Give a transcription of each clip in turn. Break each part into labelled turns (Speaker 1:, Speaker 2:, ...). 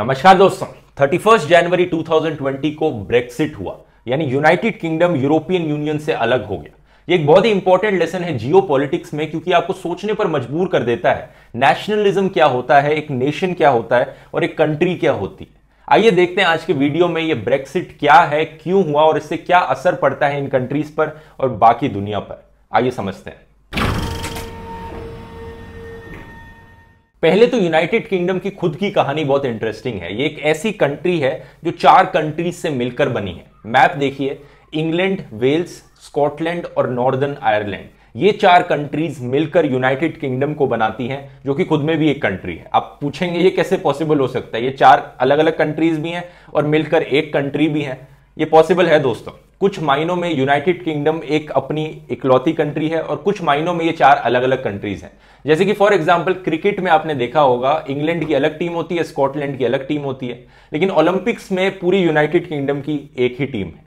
Speaker 1: नमस्कार दोस्तों 31 जनवरी 2020 को ब्रेक्सिट हुआ यानी यूनाइटेड किंगडम यूरोपियन यूनियन से अलग हो गया ये एक बहुत ही इंपॉर्टेंट लेसन है जियो में क्योंकि आपको सोचने पर मजबूर कर देता है नेशनलिज्म क्या होता है एक नेशन क्या होता है और एक कंट्री क्या होती है आइए देखते हैं आज के वीडियो में ये ब्रेक्सिट क्या है क्यों हुआ और इससे क्या असर पड़ता है इन कंट्रीज पर और बाकी दुनिया पर आइए समझते हैं पहले तो यूनाइटेड किंगडम की खुद की कहानी बहुत इंटरेस्टिंग है ये एक ऐसी कंट्री है जो चार कंट्रीज से मिलकर बनी है मैप देखिए इंग्लैंड वेल्स स्कॉटलैंड और नॉर्दर्न आयरलैंड ये चार कंट्रीज मिलकर यूनाइटेड किंगडम को बनाती हैं जो कि खुद में भी एक कंट्री है आप पूछेंगे ये कैसे पॉसिबल हो सकता है ये चार अलग अलग कंट्रीज भी हैं और मिलकर एक कंट्री भी है ये पॉसिबल है दोस्तों कुछ मायनों में यूनाइटेड किंगडम एक अपनी इकलौती कंट्री है और कुछ मायनों में ये चार अलग अलग कंट्रीज हैं जैसे कि फॉर एग्जांपल क्रिकेट में आपने देखा होगा इंग्लैंड की अलग टीम होती है स्कॉटलैंड की अलग टीम होती है लेकिन ओलंपिक्स में पूरी यूनाइटेड किंगडम की एक ही टीम है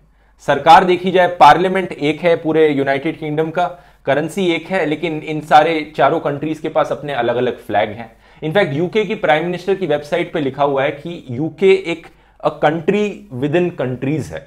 Speaker 1: सरकार देखी जाए पार्लियामेंट एक है पूरे यूनाइटेड किंगडम का करेंसी एक है लेकिन इन सारे चारों कंट्रीज के पास अपने अलग अलग फ्लैग हैं इनफैक्ट यूके की प्राइम मिनिस्टर की वेबसाइट पर लिखा हुआ है कि यूके एक a country within countries है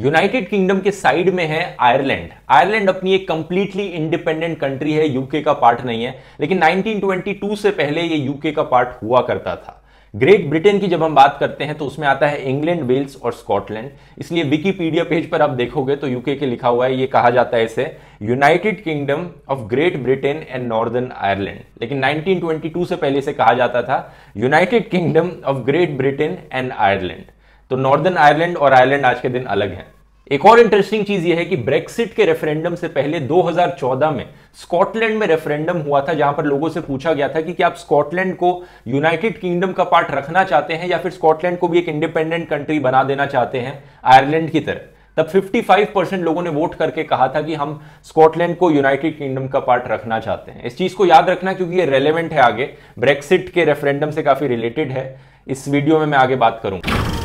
Speaker 1: यूनाइटेड किंगडम के साइड में है आयरलैंड आयरलैंड अपनी एक कंप्लीटली इंडिपेंडेंट कंट्री है यूके का पार्ट नहीं है लेकिन 1922 से पहले ये यूके का पार्ट हुआ करता था ग्रेट ब्रिटेन की जब हम बात करते हैं तो उसमें आता है इंग्लैंड वेल्स और स्कॉटलैंड इसलिए विकीपीडिया पेज पर आप देखोगे तो यूके के लिखा हुआ है ये कहा जाता है इसे United Kingdom of Great Britain and Northern Ireland लेकिन 1922 से पहले इसे कहा जाता था United Kingdom of Great Britain and Ireland तो नॉर्दर्न आयरलैंड और आयरलैंड आज के दिन अलग हैं एक और इंटरेस्टिंग चीज यह है कि ब्रेक्सिट के रेफरेंडम से पहले 2014 में स्कॉटलैंड में रेफरेंडम हुआ था जहां पर लोगों से पूछा गया था कि क्या आप स्कॉटलैंड को यूनाइटेड किंगडम का पार्ट रखना चाहते हैं या फिर स्कॉटलैंड को भी एक इंडिपेंडेंट कंट्री बना देना चाहते हैं आयरलैंड की तरह तब 55 परसेंट लोगों ने वोट करके कहा था कि हम स्कॉटलैंड को यूनाइटेड किंगडम का पार्ट रखना चाहते हैं इस चीज को याद रखना क्योंकि ये रेलेवेंट है आगे ब्रेक्सिट के रेफरेंडम से काफी रिलेटेड है इस वीडियो में मैं आगे बात करूंगा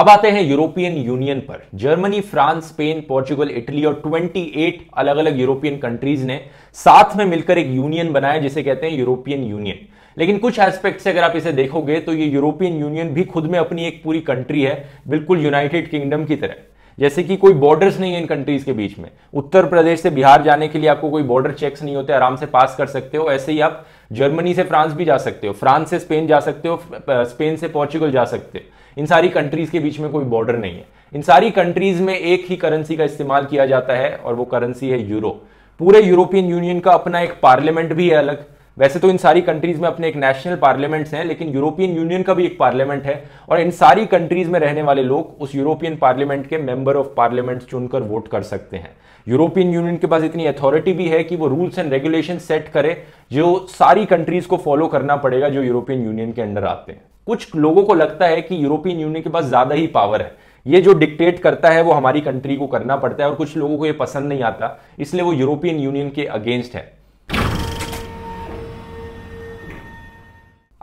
Speaker 1: अब आते हैं यूरोपियन यूनियन पर Germany France Spain Portugal Italy और 28 अलग अलग यूरोपियन कंट्रीज ने साथ में मिलकर एक यूनियन बनाया जिसे कहते हैं यूरोपियन यूनियन लेकिन कुछ एस्पेक्ट से अगर आप इसे देखोगे तो ये यूरोपियन यूनियन भी खुद में अपनी एक पूरी कंट्री है बिल्कुल यूनाइटेड किंगडम की तरह जैसे कि कोई बॉर्डर्स नहीं है इन कंट्रीज के बीच में उत्तर प्रदेश से बिहार जाने के लिए आपको कोई बॉर्डर चेक्स नहीं होते आराम से पास कर सकते हो ऐसे ही आप जर्मनी से फ्रांस भी जा सकते हो फ्रांस से स्पेन जा सकते हो स्पेन से पोर्चुगल जा सकते हो इन सारी कंट्रीज के बीच में कोई बॉर्डर नहीं है इन सारी कंट्रीज में एक ही करेंसी का इस्तेमाल किया जाता है और वो करेंसी है यूरो पूरे यूरोपियन यूनियन का अपना एक पार्लियामेंट भी है अलग वैसे तो इन सारी कंट्रीज में अपने एक नेशनल पार्लियामेंट्स हैं लेकिन यूरोपियन यूनियन का भी एक पार्लियामेंट है और इन सारी कंट्रीज में रहने वाले लोग उस यूरोपियन पार्लियामेंट के मेंबर ऑफ पार्लियामेंट चुनकर वोट कर सकते हैं यूरोपियन यूनियन के पास इतनी अथॉरिटी भी है कि वो रूल्स एंड रेगुलेशन सेट करे जो सारी कंट्रीज को फॉलो करना पड़ेगा जो यूरोपियन यूनियन के अंडर आते हैं कुछ लोगों को लगता है कि यूरोपियन यूनियन के पास ज्यादा ही पावर है ये जो डिक्टेट करता है वो हमारी कंट्री को करना पड़ता है और कुछ लोगों को ये पसंद नहीं आता इसलिए वो यूरोपियन यूनियन के अगेंस्ट है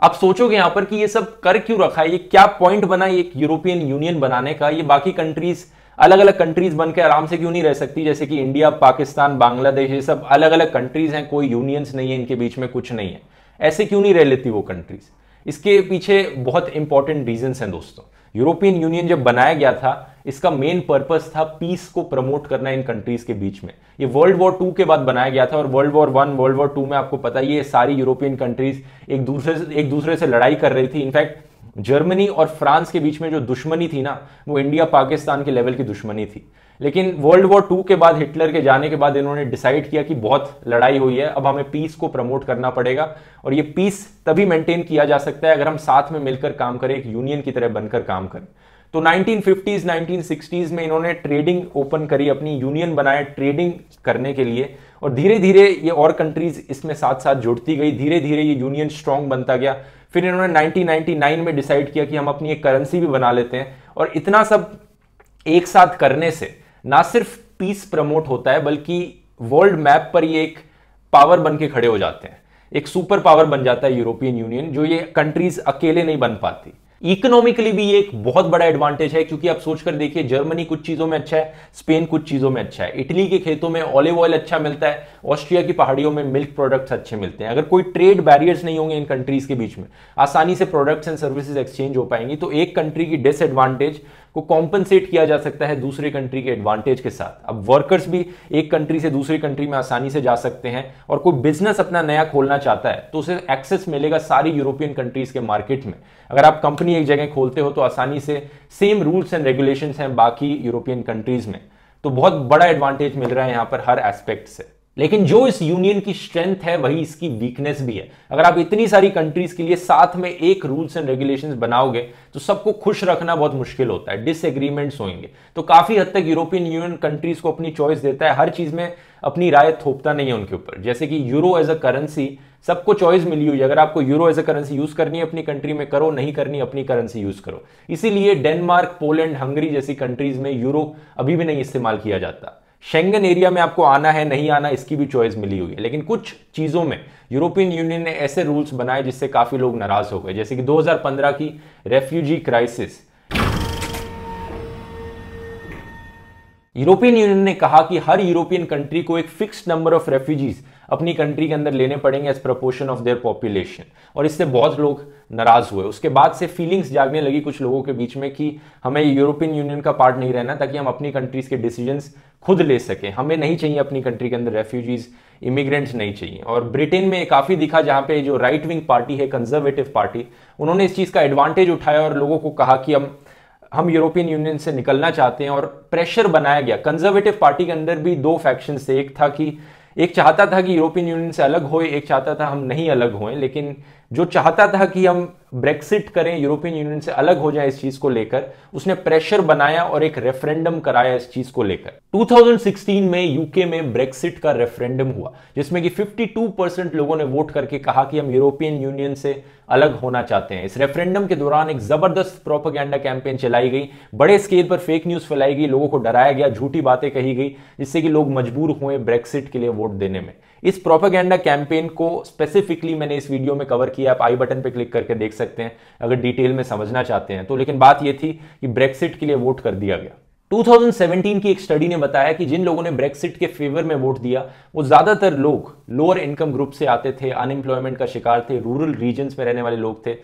Speaker 1: आप सोचोगे यहां पर कि ये सब कर क्यों रखा है ये क्या पॉइंट बना एक यूरोपियन यूनियन बनाने का ये बाकी कंट्रीज अलग अलग कंट्रीज बनकर आराम से क्यों नहीं रह सकती जैसे कि इंडिया पाकिस्तान बांग्लादेश ये सब अलग अलग कंट्रीज हैं कोई यूनियंस नहीं है इनके बीच में कुछ नहीं है ऐसे क्यों नहीं रह लेती वो कंट्रीज़ इसके पीछे बहुत इंपॉर्टेंट रीजन हैं दोस्तों यूरोपियन यूनियन जब बनाया गया था इसका मेन पर्पस था पीस को प्रमोट करना इन कंट्रीज के बीच में ये वर्ल्ड वॉर टू के बाद बनाया गया था और world war one world war two में आपको पता ही है सारी यूरोपियन कंट्रीज एक दूसरे से एक दूसरे से लड़ाई कर रही थी इनफैक्ट जर्मनी और फ्रांस के बीच में जो दुश्मनी थी ना वो इंडिया पाकिस्तान के लेवल की दुश्मनी थी लेकिन वर्ल्ड वॉर टू के बाद हिटलर के जाने के बाद इन्होंने डिसाइड किया कि बहुत लड़ाई हुई है अब हमें पीस को प्रमोट करना पड़ेगा और ये पीस तभी मेंटेन किया जा सकता है अगर हम साथ में मिलकर काम करें एक यूनियन की तरह बनकर काम करें तो 1950s 1960s में इन्होंने ट्रेडिंग ओपन करी अपनी यूनियन बनाए ट्रेडिंग करने के लिए और धीरे धीरे ये और कंट्रीज इसमें साथ साथ जुड़ती गई धीरे धीरे ये यूनियन स्ट्रांग बनता गया फिर इन्होंने 1999 में डिसाइड किया कि हम अपनी एक करेंसी भी बना लेते हैं और इतना सब एक साथ करने से ना सिर्फ पीस प्रमोट होता है बल्कि वर्ल्ड मैप पर ये एक पावर बन के खड़े हो जाते हैं एक सुपर पावर बन जाता है यूरोपियन यूनियन जो ये कंट्रीज अकेले नहीं बन पाती इकोनॉमिकली भी एक बहुत बड़ा एडवांटेज है क्योंकि आप सोचकर देखिए जर्मनी कुछ चीजों में अच्छा है स्पेन कुछ चीजों में अच्छा है इटली के खेतों में ऑलिव ऑयल अच्छा मिलता है ऑस्ट्रिया की पहाड़ियों में मिल्क प्रोडक्ट्स अच्छे मिलते हैं अगर कोई ट्रेड बैरियर्स नहीं होंगे इन कंट्रीज के बीच में आसानी से प्रोडक्ट्स एंड सर्विसेज एक्सचेंज हो पाएंगी तो एक कंट्री की डिसएडवांटेज को कॉम्पनसेट किया जा सकता है दूसरे कंट्री के एडवांटेज के साथ अब वर्कर्स भी एक कंट्री से दूसरे कंट्री में आसानी से जा सकते हैं और कोई बिजनेस अपना नया खोलना चाहता है तो उसे एक्सेस मिलेगा सारी यूरोपियन कंट्रीज के मार्केट में अगर आप कंपनी एक जगह खोलते हो तो आसानी से सेम रूल्स एंड रेगुलेशन हैं बाकी यूरोपियन कंट्रीज में तो बहुत बड़ा एडवांटेज मिल रहा है यहाँ पर हर एस्पेक्ट से लेकिन जो इस यूनियन की स्ट्रेंथ है वही इसकी वीकनेस भी है अगर आप इतनी सारी कंट्रीज के लिए साथ में एक रूल्स एंड रेगुलेशंस बनाओगे तो सबको खुश रखना बहुत मुश्किल होता है डिसएग्रीमेंट्स होंगे तो काफी हद तक यूरोपियन यूनियन कंट्रीज को अपनी चॉइस देता है हर चीज में अपनी राय थोपता नहीं है उनके ऊपर जैसे कि यूरो एज अ करेंसी सबको चॉइस मिली हुई है अगर आपको euro as a currency use करनी है अपनी कंट्री में करो नहीं करनी अपनी करेंसी यूज करो इसीलिए डेनमार्क पोलैंड हंगरी जैसी कंट्रीज में यूरो अभी भी नहीं इस्तेमाल किया जाता शेंगन एरिया में आपको आना है नहीं आना इसकी भी चॉइस मिली हुई है लेकिन कुछ चीज़ों में यूरोपियन यूनियन ने ऐसे रूल्स बनाए जिससे काफ़ी लोग नाराज हो गए जैसे कि 2015 की रेफ्यूजी क्राइसिस यूरोपियन यूनियन ने कहा कि हर यूरोपियन कंट्री को एक फिक्स्ड नंबर ऑफ रेफ्यूजीज़ अपनी कंट्री के अंदर लेने पड़ेंगे as proportion of their population और इससे बहुत लोग नाराज हुए उसके बाद से फीलिंग्स जागने लगी कुछ लोगों के बीच में कि हमें यूरोपियन यूनियन का पार्ट नहीं रहना ताकि हम अपनी कंट्रीज के डिसीजंस खुद ले सकें हमें नहीं चाहिए अपनी कंट्री के अंदर रेफ्यूजीज़ इमिग्रेंट्स नहीं चाहिए और ब्रिटेन में काफ़ी दिखा जहाँ पे जो राइट विंग पार्टी है कंजर्वेटिव पार्टी उन्होंने इस चीज़ का एडवांटेज उठाया और लोगों को कहा कि हम हम यूरोपियन यूनियन से निकलना चाहते हैं और प्रेशर बनाया गया कंजर्वेटिव पार्टी के अंदर भी दो फैक्शन से एक था कि एक चाहता था कि यूरोपियन यूनियन से अलग होए एक चाहता था हम नहीं अलग होए लेकिन जो चाहता था कि हम ब्रेक्सिट करें यूरोपियन यूनियन से अलग हो जाए इस चीज को लेकर उसने प्रेशर बनाया और एक रेफरेंडम कराया इस चीज को लेकर 2016 में यूके में ब्रेक्सिट का रेफरेंडम हुआ जिसमें कि 52 परसेंट लोगों ने वोट करके कहा कि हम यूरोपियन यूनियन से अलग होना चाहते हैं इस रेफरेंडम के दौरान एक जबरदस्त प्रोपोगेंडा कैंपेन चलाई गई बड़े स्केल पर फेक न्यूज फैलाई गई लोगों को डराया गया झूठी बातें कही गई जिससे कि लोग मजबूर हुए ब्रेक्सिट के लिए वोट देने में इस प्रोपागेंडा कैंपेन को स्पेसिफिकली मैंने इस वीडियो में कवर किया आप आई बटन पर क्लिक करके देख सकते हैं अगर डिटेल में समझना चाहते हैं तो लेकिन बात यह थी कि ब्रेक्सिट के लिए वोट कर दिया गया 2017 की एक स्टडी ने बताया कि जिन लोगों ने ब्रेक्सिट के फेवर में वोट दिया वो ज़्यादातर लोग लोअर इनकम ग्रुप से आते थे अनएम्प्लॉयमेंट का शिकार थे रूरल रीजन्स में रहने वाले लोग थे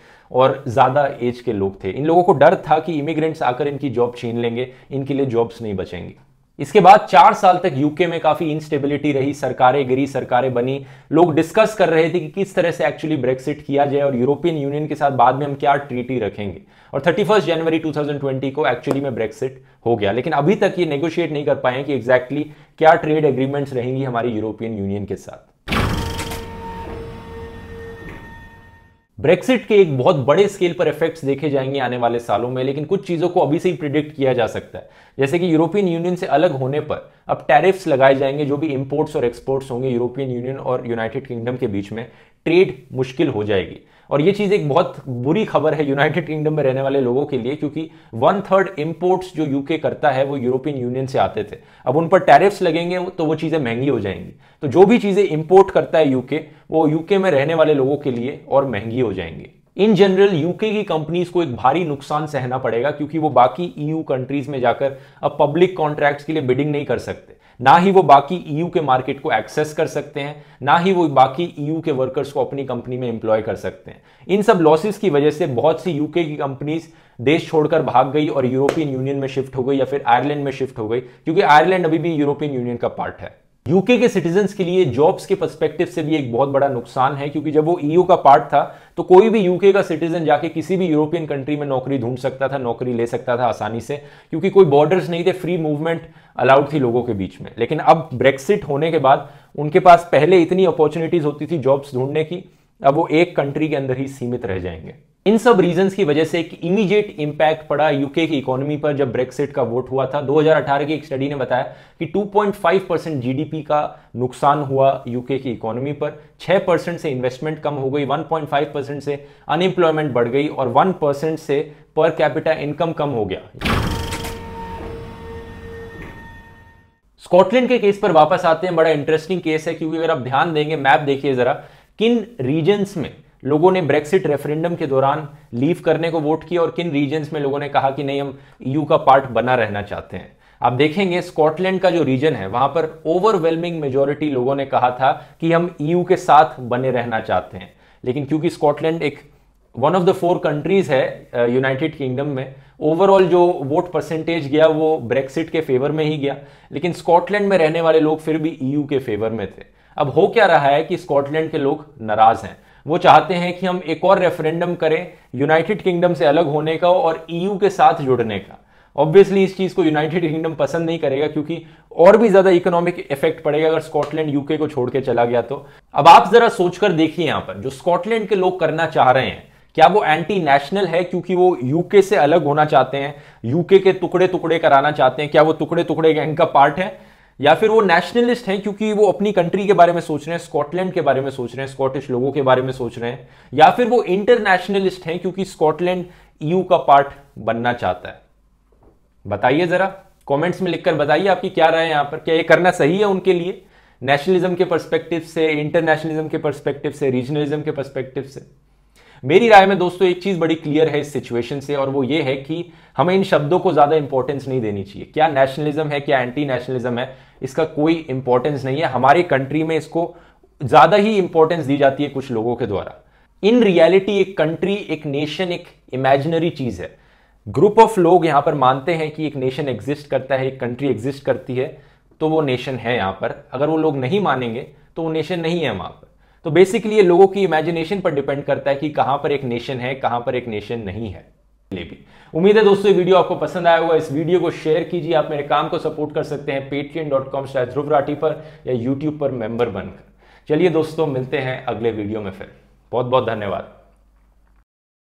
Speaker 1: और ज़्यादा एज के लोग थे इन लोगों को डर था कि इमिग्रेंट्स आकर इनकी जॉब छीन लेंगे इनके लिए जॉब्स नहीं बचेंगी इसके बाद चार साल तक यूके में काफी इनस्टेबिलिटी रही सरकारें गिरी सरकारें बनी लोग डिस्कस कर रहे थे कि किस तरह से एक्चुअली ब्रेक्सिट किया जाए और यूरोपियन यूनियन के साथ बाद में हम क्या ट्रीटी रखेंगे और 31 जनवरी 2020 को एक्चुअली में ब्रेक्सिट हो गया लेकिन अभी तक ये नेगोशिएट नहीं कर पाए कि एग्जैक्टली exactly क्या ट्रेड एग्रीमेंट्स रहेंगी हमारी यूरोपियन यूनियन के साथ ब्रेक्सिट के एक बहुत बड़े स्केल पर इफेक्ट्स देखे जाएंगे आने वाले सालों में लेकिन कुछ चीज़ों को अभी से ही प्रिडिक्ट किया जा सकता है जैसे कि यूरोपियन यूनियन से अलग होने पर अब टैरिफ्स लगाए जाएंगे जो भी इम्पोर्ट्स और एक्सपोर्ट्स होंगे यूरोपियन यूनियन और यूनाइटेड किंगडम के बीच में ट्रेड मुश्किल हो जाएगी और ये चीज़ एक बहुत बुरी खबर है यूनाइटेड किंगडम में रहने वाले लोगों के लिए क्योंकि वन थर्ड इम्पोर्ट्स जो यूके करता है वो यूरोपियन यूनियन से आते थे अब उन पर टैरिफ्स लगेंगे तो वो चीज़ें महंगी हो जाएंगी तो जो भी चीज़ें इम्पोर्ट करता है यूके वो यूके में रहने वाले लोगों के लिए और महंगी हो जाएंगी इन जनरल यूके की कंपनीज को एक भारी नुकसान सहना पड़ेगा क्योंकि वो बाकी ईयू e कंट्रीज में जाकर अब पब्लिक कॉन्ट्रैक्ट्स के लिए बिडिंग नहीं कर सकते ना ही वो बाकी ईयू e के मार्केट को एक्सेस कर सकते हैं ना ही वो बाकी ईयू e के वर्कर्स को अपनी कंपनी में एम्प्लॉय कर सकते हैं इन सब लॉसेस की वजह से बहुत सी यूके की कंपनीज देश छोड़कर भाग गई और यूरोपियन यूनियन में शिफ्ट हो गई या फिर आयरलैंड में शिफ्ट हो गई क्योंकि आयरलैंड अभी भी यूरोपियन यूनियन का पार्ट है यूके के सिटीजन के लिए जॉब्स के परस्पेक्टिव से भी एक बहुत बड़ा नुकसान है क्योंकि जब वो ईयू e का पार्ट था तो कोई भी यूके का सिटीजन जाके किसी भी यूरोपियन कंट्री में नौकरी ढूंढ सकता था नौकरी ले सकता था आसानी से क्योंकि कोई बॉर्डर्स नहीं थे फ्री मूवमेंट अलाउड थी लोगों के बीच में लेकिन अब ब्रेक्सिट होने के बाद उनके पास पहले इतनी अपॉर्चुनिटीज होती थी जॉब्स ढूंढने की अब वो एक कंट्री के अंदर ही सीमित रह जाएंगे इन सब रीजंस की वजह से एक इमीडिएट इंपैक्ट पड़ा यूके की इकोनॉमी पर जब ब्रेक्सिट का वोट हुआ था 2018 की एक स्टडी ने बताया कि 2.5 परसेंट जीडीपी का नुकसान हुआ यूके की इकोनॉमी पर 6 परसेंट से इन्वेस्टमेंट कम हो गई 1.5 परसेंट से अनएम्प्लॉयमेंट बढ़ गई और 1 परसेंट से पर कैपिटा इनकम कम हो गया स्कॉटलैंड के केस पर वापस आते हैं बड़ा इंटरेस्टिंग केस है क्योंकि अगर आप ध्यान देंगे मैप देखिए जरा किन रीजन्स में लोगों ने ब्रेक्सिट रेफरेंडम के दौरान लीव करने को वोट किया और किन रीजन्स में लोगों ने कहा कि नहीं हम यू का पार्ट बना रहना चाहते हैं आप देखेंगे स्कॉटलैंड का जो रीजन है वहां पर ओवरवेलमिंग मेजोरिटी लोगों ने कहा था कि हम ईयू के साथ बने रहना चाहते हैं लेकिन क्योंकि स्कॉटलैंड एक one of the four countries है यूनाइटेड uh, किंगडम में ओवरऑल जो वोट परसेंटेज गया वो ब्रेक्सिट के फेवर में ही गया लेकिन स्कॉटलैंड में रहने वाले लोग फिर भी ईयू के फेवर में थे अब हो क्या रहा है कि स्कॉटलैंड के लोग नाराज हैं वो चाहते हैं कि हम एक और रेफरेंडम करें यूनाइटेड किंगडम से अलग होने का और ईयू e के साथ जुड़ने का ऑब्वियसली इस चीज़ को यूनाइटेड किंगडम पसंद नहीं करेगा क्योंकि और भी ज़्यादा इकोनॉमिक इफेक्ट पड़ेगा अगर स्कॉटलैंड यूके को छोड़ के चला गया तो अब आप ज़रा सोचकर देखिए यहां पर जो स्कॉटलैंड के लोग करना चाह रहे हैं क्या वो एंटी नेशनल है क्योंकि वो यूके से अलग होना चाहते हैं यूके के टुकड़े टुकड़े कराना चाहते हैं क्या वो टुकड़े टुकड़े गैंग का पार्ट है या फिर वो नेशनलिस्ट हैं क्योंकि वो अपनी कंट्री के बारे में सोच रहे हैं स्कॉटलैंड के बारे में सोच रहे हैं स्कॉटिश लोगों के बारे में सोच रहे हैं या फिर वो इंटरनेशनलिस्ट हैं क्योंकि स्कॉटलैंड ईयू का पार्ट बनना चाहता है बताइए जरा कमेंट्स में लिखकर बताइए आपकी क्या राय है यहां पर क्या ये करना सही है उनके लिए नेशनलिज्म के परस्पेक्टिव से इंटरनेशनलिज्म के परस्पेक्टिव से रीजनलिज्म के परस्पेक्टिव से मेरी राय में दोस्तों एक चीज बड़ी क्लियर है इस सिचुएशन से और वो ये है कि हमें इन शब्दों को ज्यादा इंपॉर्टेंस नहीं देनी चाहिए क्या नेशनलिज्म है क्या एंटी नेशनलिज्म है इसका कोई इंपॉर्टेंस नहीं है हमारे कंट्री में इसको ज्यादा ही इंपॉर्टेंस दी जाती है कुछ लोगों के द्वारा इन रियलिटी एक कंट्री एक नेशन एक इमेजिनरी चीज है ग्रुप ऑफ लोग यहां पर मानते हैं कि एक नेशन एग्जिस्ट करता है एक कंट्री एग्जिस्ट करती है तो वो नेशन है यहां पर अगर वो लोग नहीं मानेंगे तो वो नेशन नहीं है वहां पर तो बेसिकली ये लोगों की इमेजिनेशन पर डिपेंड करता है कि कहां पर एक नेशन है कहां पर एक नेशन नहीं है उम्मीद है दोस्तों वीडियो आपको पसंद आया होगा इस वीडियो को शेयर कीजिए आप मेरे काम को सपोर्ट कर सकते हैं Paytm dot com Dhruv Rathee पर या यूट्यूब पर मेंबर बनकर चलिए दोस्तों मिलते हैं अगले वीडियो में फिर बहुत बहुत धन्यवाद